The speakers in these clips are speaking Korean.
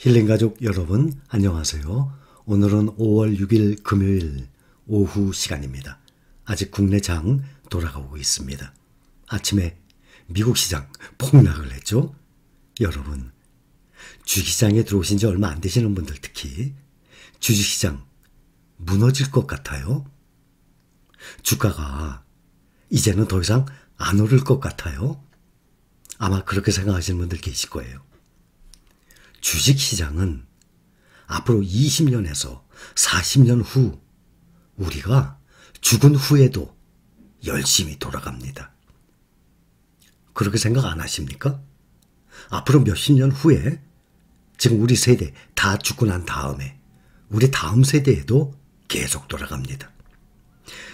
힐링 가족 여러분 안녕하세요. 오늘은 5월 6일 금요일 오후 시간입니다. 아직 국내 장 돌아가고 있습니다. 아침에 미국 시장 폭락을 했죠. 여러분 주식시장에 들어오신 지 얼마 안 되시는 분들 특히 주식시장 무너질 것 같아요. 주가가 이제는 더 이상 안 오를 것 같아요. 아마 그렇게 생각하시는 분들 계실 거예요. 주식시장은 앞으로 20년에서 40년 후 우리가 죽은 후에도 열심히 돌아갑니다. 그렇게 생각 안 하십니까? 앞으로 몇십 년 후에 지금 우리 세대 다 죽고 난 다음에 우리 다음 세대에도 계속 돌아갑니다.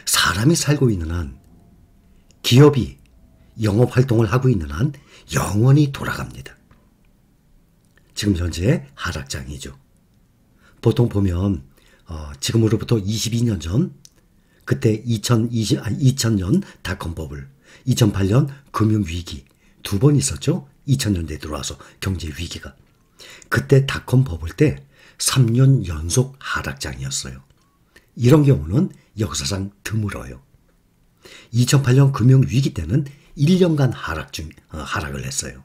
사람이 살고 있는 한 기업이 영업 활동을 하고 있는 한 영원히 돌아갑니다. 지금 현재 의 하락장이죠. 보통 보면 어, 지금으로부터 22년 전 그때 2020, 아, 2000년 닷컴 버블, 2008년 금융 위기 두 번 있었죠. 2000년대 들어와서 경제 위기가 그때 닷컴 버블 때 3년 연속 하락장이었어요. 이런 경우는 역사상 드물어요. 2008년 금융 위기 때는 1년간 하락 중 어, 하락을 했어요.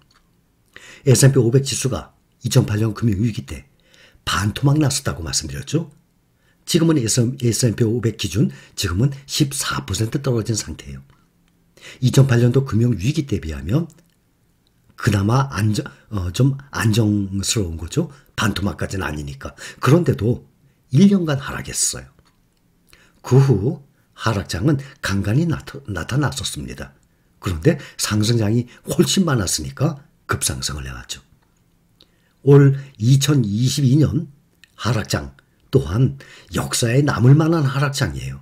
S&P 500 지수가 2008년 금융위기 때 반토막 났었다고 말씀드렸죠. 지금은 S&P 500 기준 지금은 14% 떨어진 상태예요. 2008년도 금융위기 때 비하면 그나마 안정, 어, 좀 안정스러운 거죠. 반토막까지는 아니니까. 그런데도 1년간 하락했어요. 그 후 하락장은 간간히 나타, 났었습니다 그런데 상승장이 훨씬 많았으니까 급상승을 해왔죠. 올 2022년 하락장 또한 역사에 남을 만한 하락장이에요.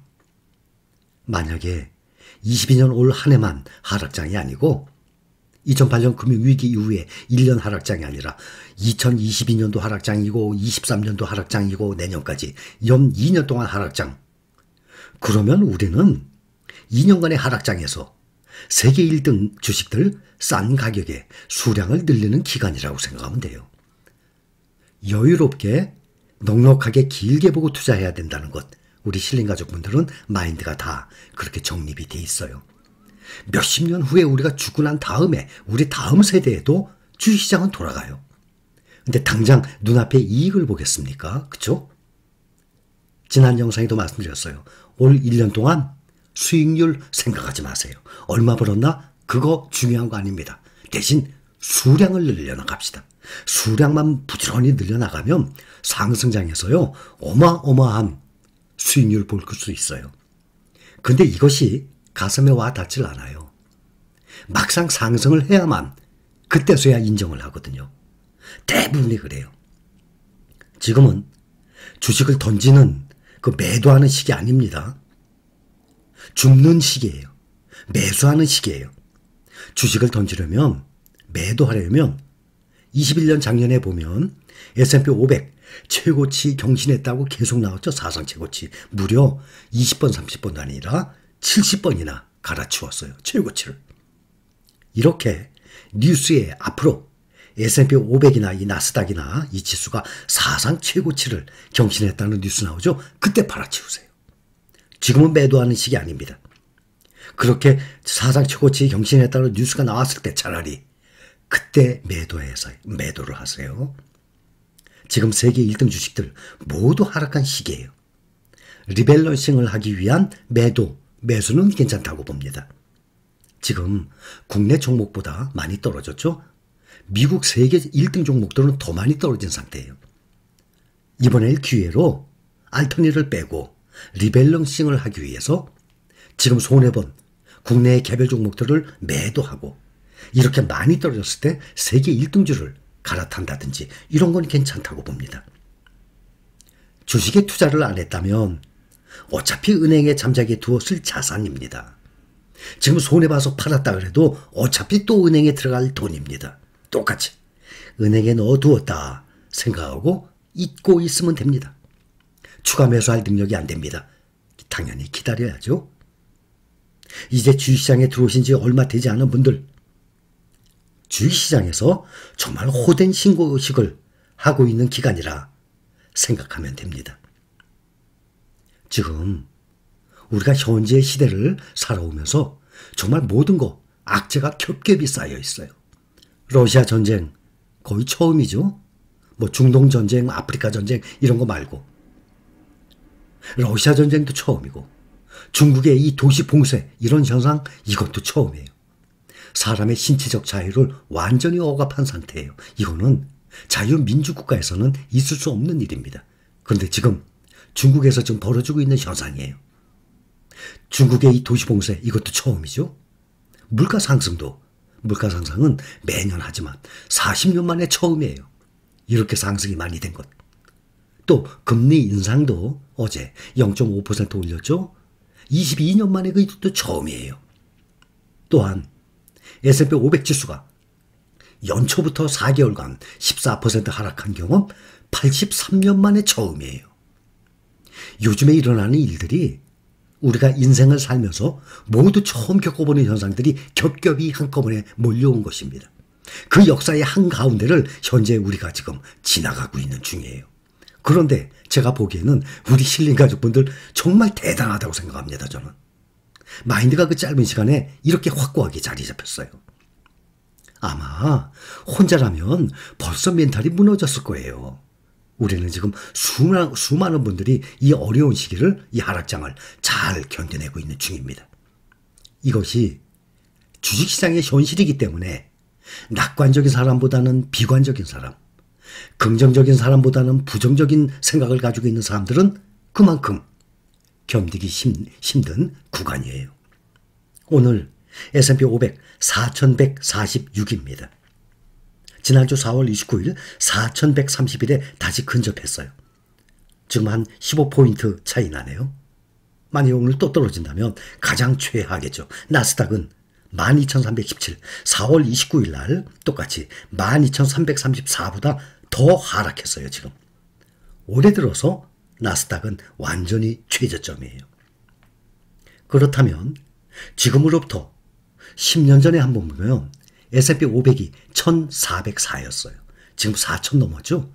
만약에 22년 올 한 해만 하락장이 아니고 2008년 금융위기 이후에 1년 하락장이 아니라 2022년도 하락장이고 23년도 하락장이고 내년까지 염 2년 동안 하락장. 그러면 우리는 2년간의 하락장에서 세계 1등 주식들 싼 가격에 수량을 늘리는 기간이라고 생각하면 돼요. 여유롭게 넉넉하게 길게 보고 투자해야 된다는 것. 우리 실린 가족분들은 마인드가 다 그렇게 정립이 돼 있어요. 몇십 년 후에 우리가 죽고 난 다음에 우리 다음 세대에도 주식시장은 돌아가요. 근데 당장 눈앞에 이익을 보겠습니까? 그쵸? 지난 영상에도 말씀드렸어요. 올 1년 동안 수익률 생각하지 마세요. 얼마 벌었나? 그거 중요한 거 아닙니다. 대신 수량을 늘려나갑시다. 수량만 부지런히 늘려나가면 상승장에서요 어마어마한 수익률 볼 수 있어요. 근데 이것이 가슴에 와 닿질 않아요. 막상 상승을 해야만 그때서야 인정을 하거든요. 대부분이 그래요. 지금은 주식을 던지는 그 매도하는 시기 아닙니다. 죽는 시기예요. 매수하는 시기예요. 주식을 던지려면 매도하려면 21년 작년에 보면 S&P 500 최고치 경신했다고 계속 나왔죠. 사상 최고치. 무려 20번, 30번도 아니라 70번이나 갈아치웠어요. 최고치를. 이렇게 뉴스에 앞으로 S&P 500이나 이 나스닥이나 이 지수가 사상 최고치를 경신했다는 뉴스 나오죠. 그때 팔아치우세요. 지금은 매도하는 시기 아닙니다. 그렇게 사상 최고치 경신했다는 뉴스가 나왔을 때 차라리 그때 매도해서 매도를 하세요. 지금 세계 1등 주식들 모두 하락한 시기예요. 리밸런싱을 하기 위한 매도, 매수는 괜찮다고 봅니다. 지금 국내 종목보다 많이 떨어졌죠? 미국 세계 1등 종목들은 더 많이 떨어진 상태예요. 이번에 기회로 알터니를 빼고 리밸런싱을 하기 위해서 지금 손해본 국내 개별 종목들을 매도하고 이렇게 많이 떨어졌을 때 세계 1등주를 갈아탄다든지 이런 건 괜찮다고 봅니다. 주식에 투자를 안 했다면 어차피 은행에 잠자게 두었을 자산입니다. 지금 손해봐서 팔았다 그래도 어차피 또 은행에 들어갈 돈입니다. 똑같이 은행에 넣어두었다 생각하고 잊고 있으면 됩니다. 추가 매수할 능력이 안 됩니다. 당연히 기다려야죠. 이제 주식시장에 들어오신 지 얼마 되지 않은 분들 주위 시장에서 정말 호된 신고의식을 하고 있는 기간이라 생각하면 됩니다. 지금 우리가 현재의 시대를 살아오면서 정말 모든 거 악재가 겹겹이 쌓여 있어요. 러시아 전쟁 거의 처음이죠. 뭐 중동 전쟁, 아프리카 전쟁 이런 거 말고 러시아 전쟁도 처음이고 중국의 이 도시 봉쇄 이런 현상 이것도 처음이에요. 사람의 신체적 자유를 완전히 억압한 상태예요. 이거는 자유민주국가에서는 있을 수 없는 일입니다. 그런데 지금 중국에서 지금 벌어지고 있는 현상이에요. 중국의 이 도시봉쇄 이것도 처음이죠. 물가 상승도 물가 상승은 매년 하지만 40년 만에 처음이에요. 이렇게 상승이 많이 된 것. 또 금리 인상도 어제 0.5% 올렸죠. 22년 만에 그것도 처음이에요. 또한 S&P 500 지수가 연초부터 4개월간 14% 하락한 경험 83년 만에 처음이에요. 요즘에 일어나는 일들이 우리가 인생을 살면서 모두 처음 겪어보는 현상들이 겹겹이 한꺼번에 몰려온 것입니다. 그 역사의 한가운데를 현재 우리가 지금 지나가고 있는 중이에요. 그런데 제가 보기에는 우리 신림 가족분들 정말 대단하다고 생각합니다, 저는. 마인드가 그 짧은 시간에 이렇게 확고하게 자리 잡혔어요. 아마 혼자라면 벌써 멘탈이 무너졌을 거예요. 우리는 지금 수많은, 수많은 분들이 이 어려운 시기를, 이 하락장을 잘 견뎌내고 있는 중입니다. 이것이 주식시장의 현실이기 때문에 낙관적인 사람보다는 비관적인 사람, 긍정적인 사람보다는 부정적인 생각을 가지고 있는 사람들은 그만큼 견디기 힘든 구간이에요. 오늘 S&P 500 4146입니다. 지난주 4월 29일 4 1 3 1에 다시 근접했어요. 지금 한 15포인트 차이 나네요. 만약 오늘 또 떨어진다면 가장 최하겠죠 나스닥은 12,317, 4월 29일 날 똑같이 12,334보다 더 하락했어요, 지금. 올해 들어서 나스닥은 완전히 최저점이에요. 그렇다면 지금으로부터 10년 전에 한번 보면 S&P 500이 1404였어요. 지금 4000 넘었죠?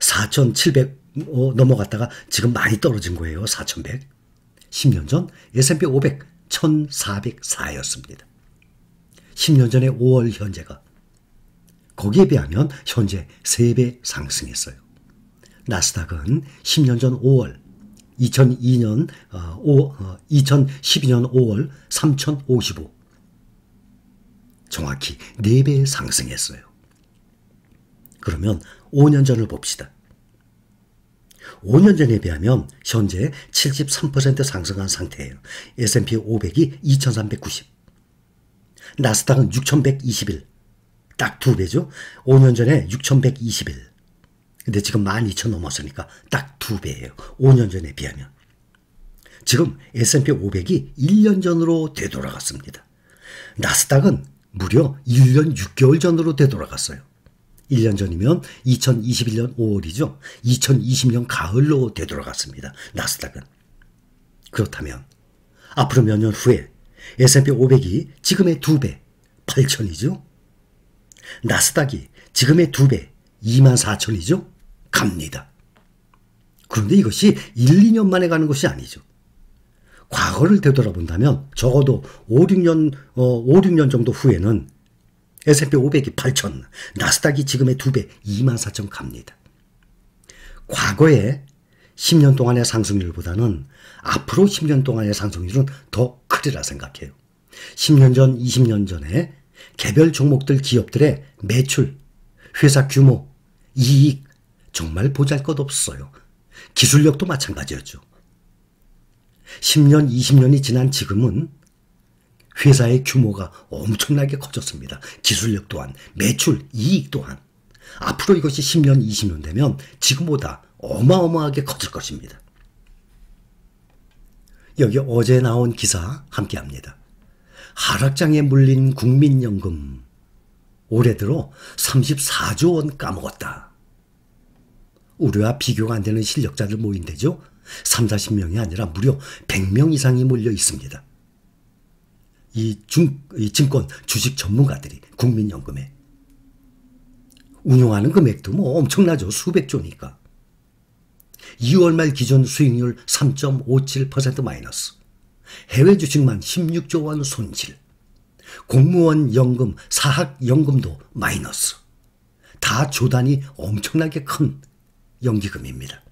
4700 어, 넘어갔다가 지금 많이 떨어진 거예요. 4100. 10년 전 S&P 500 1404였습니다. 10년 전에 5월 현재가 거기에 비하면 현재 3배 상승했어요. 나스닥은 10년 전 5월 2002년 어, 5, 어, 2012년 5월 3055 정확히 4배 상승했어요. 그러면 5년 전을 봅시다. 5년 전에 비하면 현재 73% 상승한 상태예요. S&P 500이 2390, 나스닥은 6121, 딱 두배죠 5년 전에 6121, 근데 지금 12,000 넘었으니까 딱 두 배예요. 5년 전에 비하면. 지금 S&P 500이 1년 전으로 되돌아갔습니다. 나스닥은 무려 1년 6개월 전으로 되돌아갔어요. 1년 전이면 2021년 5월이죠. 2020년 가을로 되돌아갔습니다. 나스닥은. 그렇다면 앞으로 몇 년 후에 S&P 500이 지금의 2배, 8천이죠 나스닥이 지금의 2배, 2 4 0 0 0이죠 갑니다. 그런데 이것이 1, 2년 만에 가는 것이 아니죠. 과거를 되돌아본다면 적어도 5, 6년, 어, 5, 6년 정도 후에는 S&P 500이 8천, 나스닥이 지금의 2배, 2만 4천 갑니다. 과거에 10년 동안의 상승률보다는 앞으로 10년 동안의 상승률은 더 크리라 생각해요. 10년 전, 20년 전에 개별 종목들 기업들의 매출, 회사 규모, 이익, 정말 보잘 것 없어요. 기술력도 마찬가지였죠. 10년, 20년이 지난 지금은 회사의 규모가 엄청나게 커졌습니다. 기술력 또한, 매출, 이익 또한. 앞으로 이것이 10년, 20년 되면 지금보다 어마어마하게 커질 것입니다. 여기 어제 나온 기사 함께 합니다. 하락장에 물린 국민연금. 올해 들어 34조 원 까먹었다. 우리와 비교가 안 되는 실력자들 모인대죠. 3, 40명이 아니라 무려 100명 이상이 몰려 있습니다. 이, 중, 이 증권 주식 전문가들이 국민연금에 운용하는 금액도 뭐 엄청나죠. 수백 조니까. 2월 말 기준 수익률 3.57% 마이너스. 해외 주식만 16조 원 손실. 공무원 연금, 사학 연금도 마이너스. 다 조단이 엄청나게 큰 연기금입니다.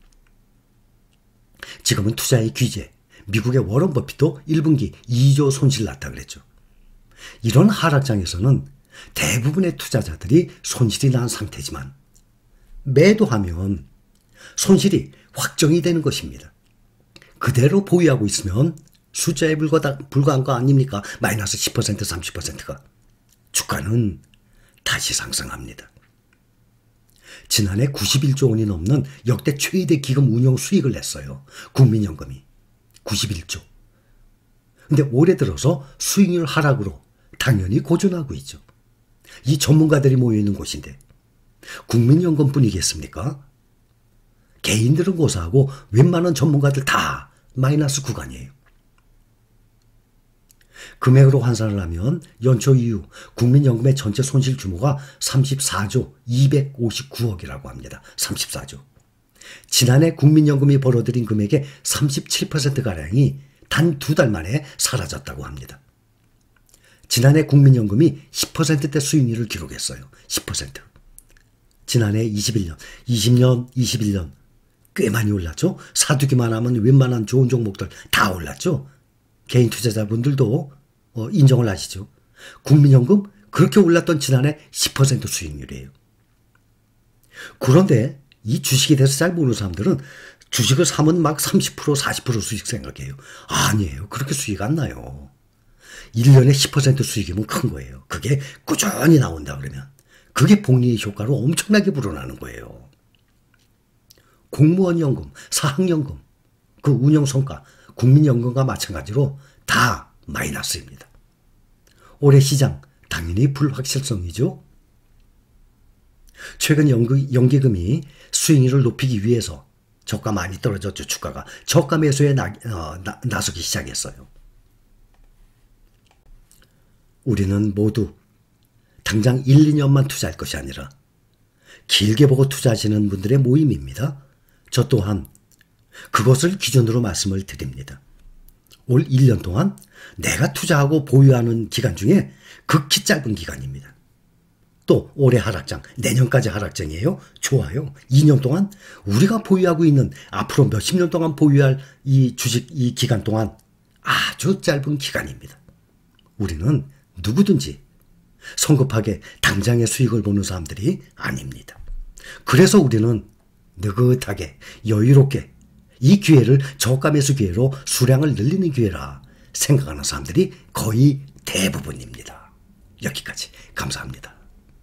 지금은 투자의 귀재, 미국의 워런 버핏도 1분기 2조 손실 났다 그랬죠. 이런 하락장에서는 대부분의 투자자들이 손실이 난 상태지만 매도하면 손실이 확정이 되는 것입니다. 그대로 보유하고 있으면 숫자에 불과, 불과한 거 아닙니까? 마이너스 10% 30%가 주가는 다시 상승합니다. 지난해 91조 원이 넘는 역대 최대 기금 운용 수익을 냈어요. 국민연금이. 91조. 근데 올해 들어서 수익률 하락으로 당연히 고전하고 있죠. 이 전문가들이 모여있는 곳인데 국민연금뿐이겠습니까? 개인들은 고사하고 웬만한 전문가들 다 마이너스 구간이에요. 금액으로 환산을 하면 연초 이후 국민연금의 전체 손실 규모가 34조 259억이라고 합니다. 34조. 지난해 국민연금이 벌어들인 금액의 37%가량이 단 두 달 만에 사라졌다고 합니다. 지난해 국민연금이 10%대 수익률을 기록했어요. 10%. 지난해 21년, 20년, 21년 꽤 많이 올랐죠. 사두기만 하면 웬만한 좋은 종목들 다 올랐죠. 개인 투자자분들도 어, 인정을 하시죠. 국민연금 그렇게 올랐던 지난해 10% 수익률이에요. 그런데 이 주식에 대해서 잘 모르는 사람들은 주식을 사면 막 30%, 40% 수익 생각해요. 아니에요. 그렇게 수익 안 나요. 1년에 10% 수익이면 큰 거예요. 그게 꾸준히 나온다 그러면. 그게 복리의 효과로 엄청나게 불어나는 거예요. 공무원 연금, 사학연금, 그 운영성과 국민연금과 마찬가지로 다 마이너스입니다. 올해 시장 당연히 불확실성이죠. 최근 연기, 금이 수익률을 높이기 위해서 저가 많이 떨어졌죠. 주가가 저가 매수에 나, 어, 나, 나서기 시작했어요. 우리는 모두 당장 1, 2년만 투자할 것이 아니라 길게 보고 투자하시는 분들의 모임입니다. 저 또한 그것을 기준으로 말씀을 드립니다. 올 1년 동안 내가 투자하고 보유하는 기간 중에 극히 짧은 기간입니다. 또 올해 하락장, 내년까지 하락장이에요. 좋아요. 2년 동안 우리가 보유하고 있는 앞으로 몇십 년 동안 보유할 이 주식 이 기간 동안 아주 짧은 기간입니다. 우리는 누구든지 성급하게 당장의 수익을 보는 사람들이 아닙니다. 그래서 우리는 느긋하게 여유롭게 이 기회를 저가 매수 기회로 수량을 늘리는 기회라 생각하는 사람들이 거의 대부분입니다. 여기까지 감사합니다.